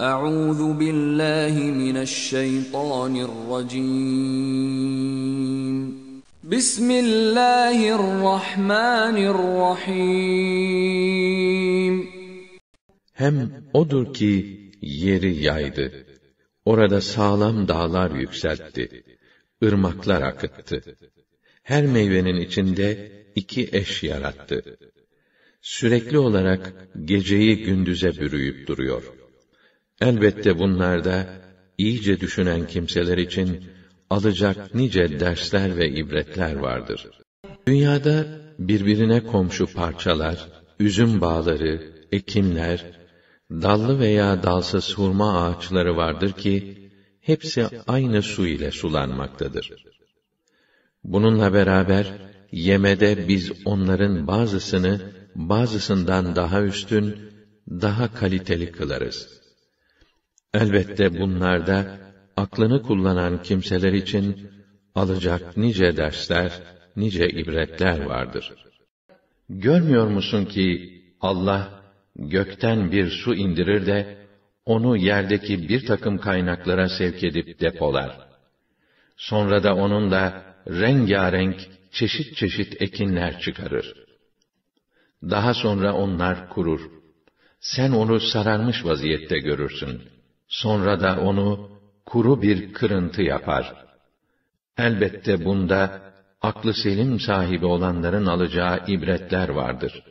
Euzu billahi mineşşeytanirracim. Bismillahirrahmanirrahim. Hem odur ki yeri yaydı. Orada sağlam dağlar yükseltti. ırmaklar akıttı. Her meyvenin içinde iki eş yarattı. Sürekli olarak geceyi gündüze bürüyüp duruyor. Elbette bunlarda iyice düşünen kimseler için alacak nice dersler ve ibretler vardır. Dünyada birbirine komşu parçalar, üzüm bağları, ekimler, dallı veya dalsız hurma ağaçları vardır ki hepsi aynı su ile sulanmaktadır. Bununla beraber yemede biz onların bazısını bazısından daha üstün, daha kaliteli kılarız. Elbette bunlarda aklını kullanan kimseler için alacak nice dersler, nice ibretler vardır. Görmüyor musun ki Allah gökten bir su indirir de onu yerdeki bir takım kaynaklara sevk edip depolar. Sonra da onunla rengarenk çeşit çeşit ekinler çıkarır. Daha sonra onlar kurur. Sen onu sararmış vaziyette görürsün.'' Sonra da onu kuru bir kırıntı yapar. Elbette bunda aklı selim sahibi olanların alacağı ibretler vardır.''